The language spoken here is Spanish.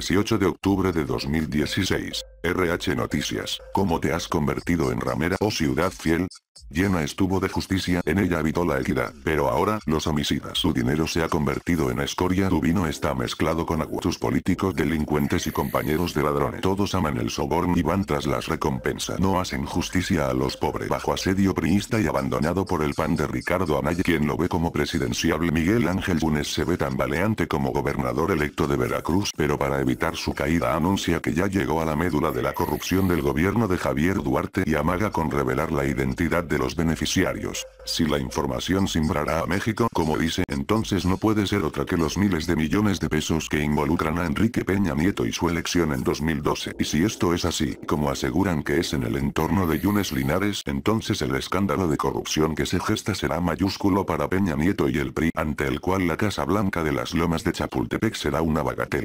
18 de octubre de 2016. RH Noticias, ¿cómo te has convertido en ramera o oh, ciudad fiel? Llena estuvo de justicia, en ella habitó la equidad, pero ahora, los homicidas. Su dinero se ha convertido en escoria, tu vino está mezclado con agua. Tus políticos delincuentes y compañeros de ladrones. Todos aman el soborno y van tras las recompensas. No hacen justicia a los pobres. Bajo asedio priista y abandonado por el pan de Ricardo Anaya, quien lo ve como presidenciable. Miguel Ángel lunes se ve tambaleante como gobernador electo de Veracruz, pero para evitar su caída anuncia que ya llegó a la médula de la corrupción del gobierno de Javier Duarte y amaga con revelar la identidad de los beneficiarios. Si la información simbrará a México como dice entonces no puede ser otra que los miles de millones de pesos que involucran a Enrique Peña Nieto y su elección en 2012. Y si esto es así, como aseguran que es en el entorno de Yunes Linares, entonces el escándalo de corrupción que se gesta será mayúsculo para Peña Nieto y el PRI, ante el cual la Casa Blanca de las Lomas de Chapultepec será una bagatela.